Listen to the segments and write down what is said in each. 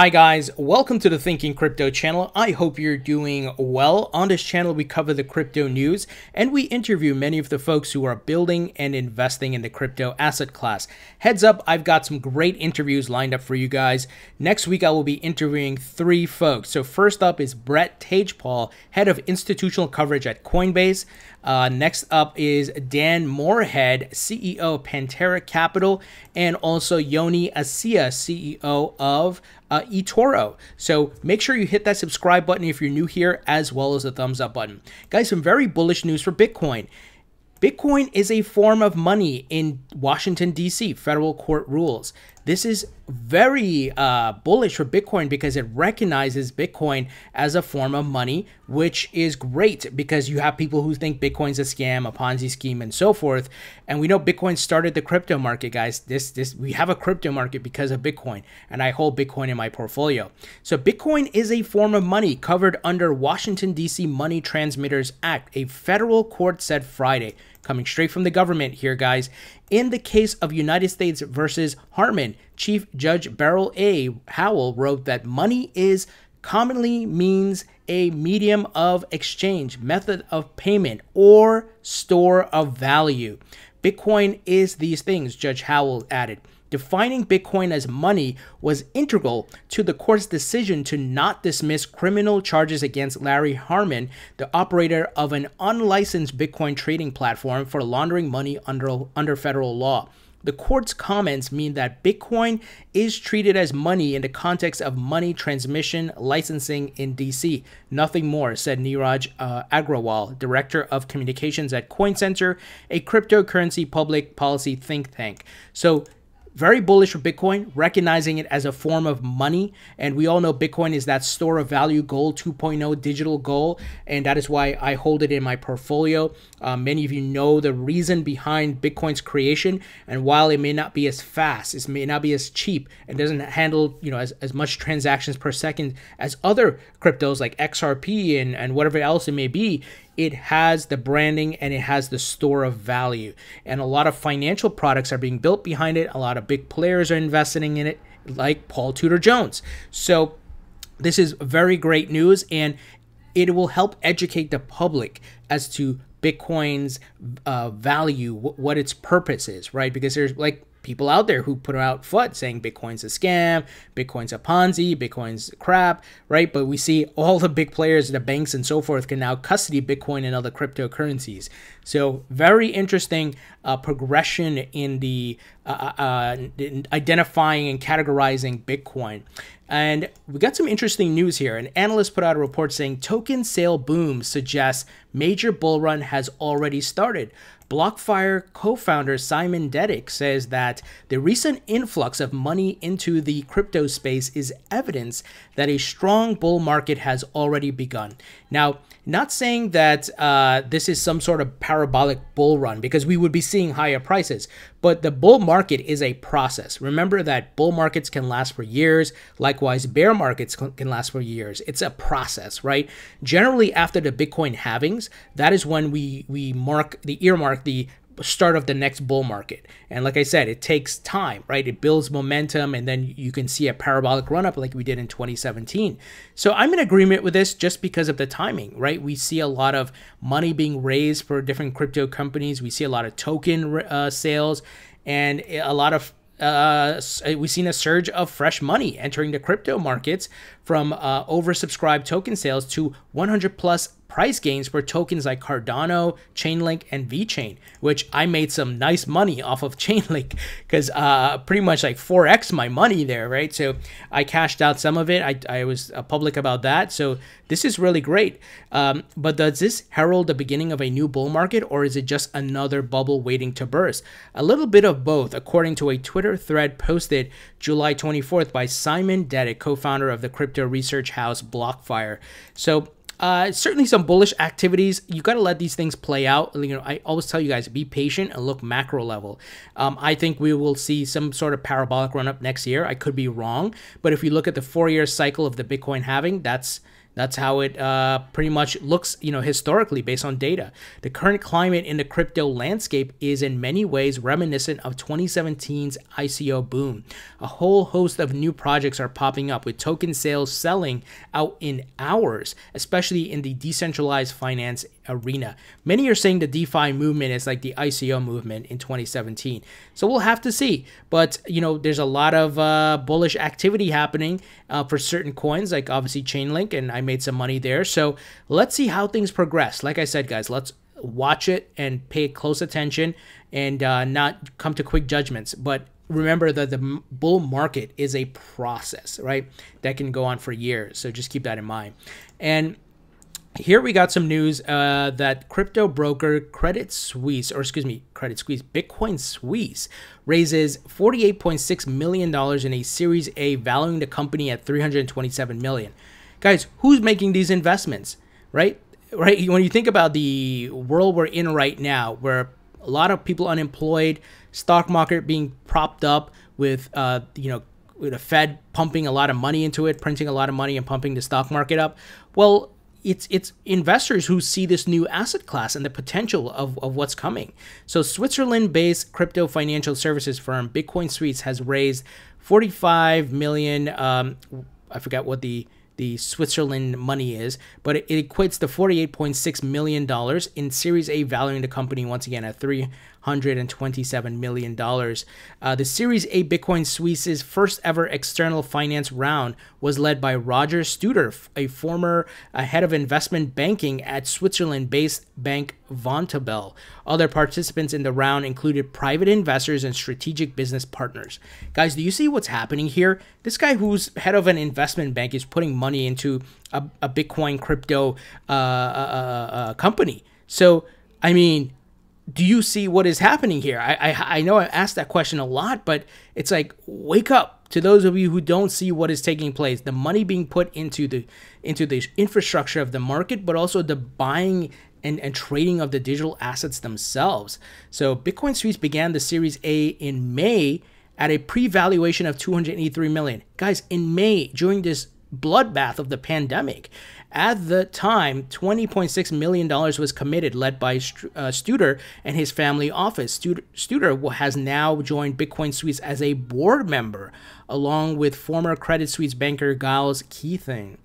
Hi guys, welcome to the Thinking Crypto channel. I hope you're doing well. On this channel, we cover the crypto news and we interview many of the folks who are building and investing in the crypto asset class. Heads up, I've got some great interviews lined up for you guys. Next week, I will be interviewing three folks. So first up is Brett Tagepaul, head of institutional coverage at Coinbase. Uh, next up is Dan Moorhead, CEO Pantera Capital, and also Yoni Asia, CEO of uh, eToro. So make sure you hit that subscribe button if you're new here, as well as the thumbs up button. Guys, some very bullish news for Bitcoin. Bitcoin is a form of money in Washington, D.C., federal court rules. This is very uh, bullish for Bitcoin because it recognizes Bitcoin as a form of money, which is great because you have people who think Bitcoin's a scam, a Ponzi scheme, and so forth. And we know Bitcoin started the crypto market, guys. This this we have a crypto market because of Bitcoin, and I hold Bitcoin in my portfolio. So Bitcoin is a form of money covered under Washington D.C. Money Transmitters Act, a federal court said Friday coming straight from the government here, guys. In the case of United States versus Harmon, Chief Judge Beryl A. Howell wrote that money is commonly means a medium of exchange, method of payment, or store of value. Bitcoin is these things, Judge Howell added defining Bitcoin as money was integral to the court's decision to not dismiss criminal charges against Larry Harmon, the operator of an unlicensed Bitcoin trading platform, for laundering money under, under federal law. The court's comments mean that Bitcoin is treated as money in the context of money transmission licensing in DC. Nothing more, said Niraj uh, Agrawal, director of communications at CoinCenter, a cryptocurrency public policy think tank. So very bullish for Bitcoin, recognizing it as a form of money. And we all know Bitcoin is that store of value goal 2.0 digital goal. And that is why I hold it in my portfolio. Uh, many of you know the reason behind Bitcoin's creation. And while it may not be as fast, it may not be as cheap and doesn't handle, you know, as, as much transactions per second as other cryptos like XRP and, and whatever else it may be, it has the branding and it has the store of value. And a lot of financial products are being built behind it. A lot of big players are investing in it, like Paul Tudor Jones. So this is very great news and it will help educate the public as to Bitcoin's uh, value, what its purpose is, right? Because there's like people out there who put out FUD saying Bitcoin's a scam, Bitcoin's a Ponzi, Bitcoin's crap, right? But we see all the big players, the banks and so forth, can now custody Bitcoin and other cryptocurrencies. So very interesting uh, progression in the uh, uh, uh in identifying and categorizing Bitcoin. And we got some interesting news here. An analyst put out a report saying token sale boom suggests major bull run has already started. Blockfire co founder Simon Dedek says that the recent influx of money into the crypto space is evidence that a strong bull market has already begun. Now, not saying that uh, this is some sort of parabolic bull run because we would be seeing higher prices, but the bull market is a process. Remember that bull markets can last for years. Likewise, bear markets can last for years. It's a process, right? Generally, after the Bitcoin halvings, that is when we we mark the earmark the start of the next bull market. And like I said, it takes time, right? It builds momentum and then you can see a parabolic run up like we did in 2017. So I'm in agreement with this just because of the timing, right? We see a lot of money being raised for different crypto companies, we see a lot of token uh, sales and a lot of uh, we've seen a surge of fresh money entering the crypto markets from uh, oversubscribed token sales to 100 plus price gains were tokens like Cardano, Chainlink, and VChain, which I made some nice money off of Chainlink because uh, pretty much like 4x my money there, right? So I cashed out some of it. I, I was uh, public about that. So this is really great. Um, but does this herald the beginning of a new bull market or is it just another bubble waiting to burst? A little bit of both, according to a Twitter thread posted July 24th by Simon Dedek, co founder of the crypto research house Blockfire. So uh, certainly some bullish activities. You got to let these things play out. You know, I always tell you guys, be patient and look macro level. Um, I think we will see some sort of parabolic run up next year. I could be wrong, but if you look at the four year cycle of the Bitcoin halving, that's that's how it uh, pretty much looks, you know, historically based on data. The current climate in the crypto landscape is in many ways reminiscent of 2017's ICO boom. A whole host of new projects are popping up with token sales selling out in hours, especially in the decentralized finance arena. Many are saying the DeFi movement is like the ICO movement in 2017. So we'll have to see. But, you know, there's a lot of uh, bullish activity happening uh, for certain coins, like obviously Chainlink, and I made some money there. So let's see how things progress. Like I said, guys, let's watch it and pay close attention and uh, not come to quick judgments. But remember that the bull market is a process, right? That can go on for years. So just keep that in mind. And here we got some news uh, that crypto broker Credit Suisse, or excuse me, Credit Suisse, Bitcoin Suisse raises $48.6 million in a Series A, valuing the company at $327 million. Guys, who's making these investments, right? Right? When you think about the world we're in right now, where a lot of people unemployed, stock market being propped up with, uh, you know, with the Fed pumping a lot of money into it, printing a lot of money and pumping the stock market up. Well, it's it's investors who see this new asset class and the potential of, of what's coming. So Switzerland-based crypto financial services firm Bitcoin Suites has raised 45 million. Um, I forgot what the the Switzerland money is, but it, it equates to 48.6 million dollars in Series A, valuing the company once again at 3 $127 million. Uh, the Series A Bitcoin Suisse's first ever external finance round was led by Roger Studer, a former uh, head of investment banking at Switzerland based bank Vontobel. Other participants in the round included private investors and strategic business partners. Guys, do you see what's happening here? This guy who's head of an investment bank is putting money into a, a Bitcoin crypto uh, uh, uh, uh company. So, I mean, do you see what is happening here? I, I, I know I asked that question a lot, but it's like wake up to those of you who don't see what is taking place. The money being put into the into the infrastructure of the market, but also the buying and, and trading of the digital assets themselves. So Bitcoin Suites began the Series A in May at a pre-valuation of 283 million. Guys, in May during this bloodbath of the pandemic. At the time, $20.6 million was committed, led by uh, Studer and his family office. Studer, has now joined Bitcoin Suisse as a board member, along with former Credit Suisse banker Giles Keithing.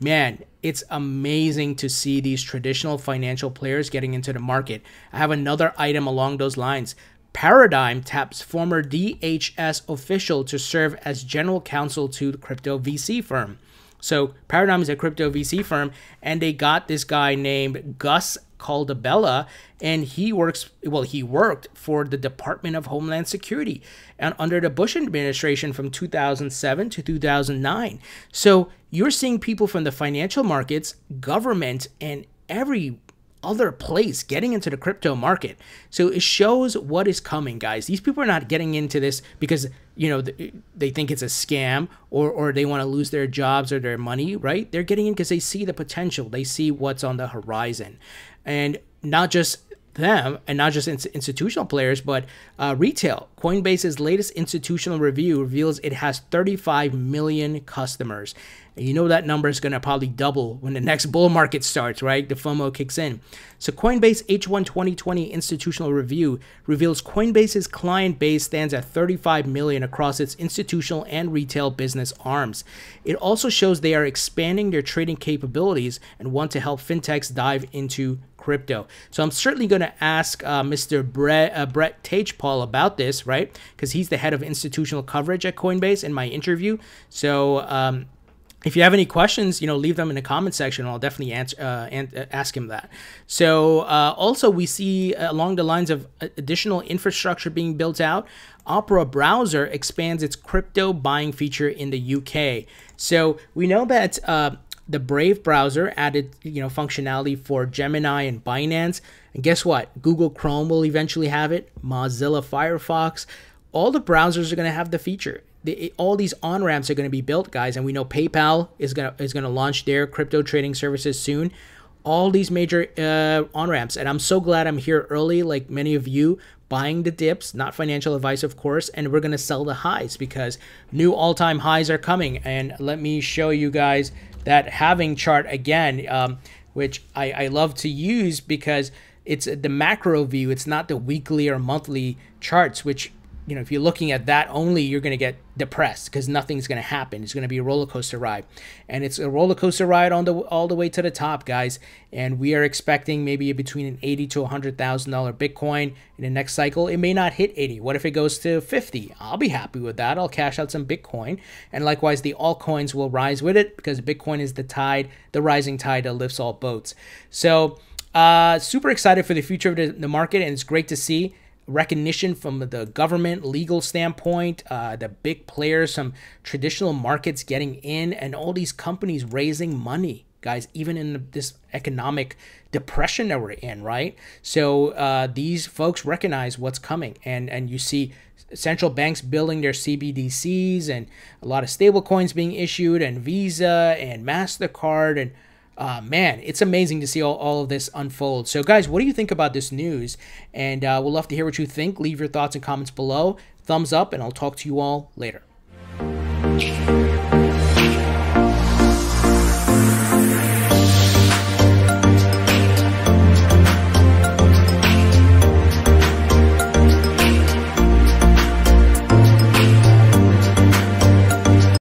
Man, it's amazing to see these traditional financial players getting into the market. I have another item along those lines. Paradigm taps former DHS official to serve as general counsel to the crypto VC firm. So Paradigm is a crypto VC firm, and they got this guy named Gus Caldabella, and he works well. He worked for the Department of Homeland Security and under the Bush administration from 2007 to 2009. So you're seeing people from the financial markets, government, and every other place getting into the crypto market. So it shows what is coming, guys. These people are not getting into this because, you know, they think it's a scam or or they want to lose their jobs or their money, right? They're getting in because they see the potential. They see what's on the horizon. And not just them and not just institutional players, but uh, retail. Coinbase's latest institutional review reveals it has 35 million customers. And you know that number is going to probably double when the next bull market starts, right? The FOMO kicks in. So, Coinbase H1 2020 institutional review reveals Coinbase's client base stands at 35 million across its institutional and retail business arms. It also shows they are expanding their trading capabilities and want to help fintechs dive into crypto. So I'm certainly going to ask uh, Mr. Brett, uh, Brett Tage Paul about this, right? Because he's the head of institutional coverage at Coinbase in my interview. So um, if you have any questions, you know, leave them in the comment section. I'll definitely answer uh, and uh, ask him that. So uh, also we see uh, along the lines of uh, additional infrastructure being built out. Opera browser expands its crypto buying feature in the UK. So we know that the Brave browser added, you know, functionality for Gemini and Binance. And guess what? Google Chrome will eventually have it. Mozilla Firefox. All the browsers are going to have the feature. The, all these on ramps are going to be built, guys, and we know PayPal is going to is going to launch their crypto trading services soon. All these major uh, on ramps, and I'm so glad I'm here early, like many of you, buying the dips, not financial advice, of course, and we're going to sell the highs because new all time highs are coming. And let me show you guys that having chart again, um, which I, I love to use because it's the macro view. It's not the weekly or monthly charts, which, you know, if you're looking at that only, you're going to get depressed because nothing's going to happen. It's going to be a roller coaster ride, and it's a roller coaster ride on the all the way to the top, guys. And we are expecting maybe between an eighty to hundred thousand dollar Bitcoin in the next cycle. It may not hit eighty. What if it goes to fifty? I'll be happy with that. I'll cash out some Bitcoin, and likewise the altcoins will rise with it because Bitcoin is the tide, the rising tide that lifts all boats. So. Uh, super excited for the future of the, the market, and it's great to see recognition from the government legal standpoint, uh, the big players, some traditional markets getting in, and all these companies raising money, guys, even in this economic depression that we're in, right? So uh, these folks recognize what's coming, and and you see central banks building their CBDCs, and a lot of stablecoins being issued, and Visa and Mastercard, and uh, man, it's amazing to see all, all of this unfold. So, guys, what do you think about this news? And uh, we'll love to hear what you think. Leave your thoughts and comments below. Thumbs up, and I'll talk to you all later.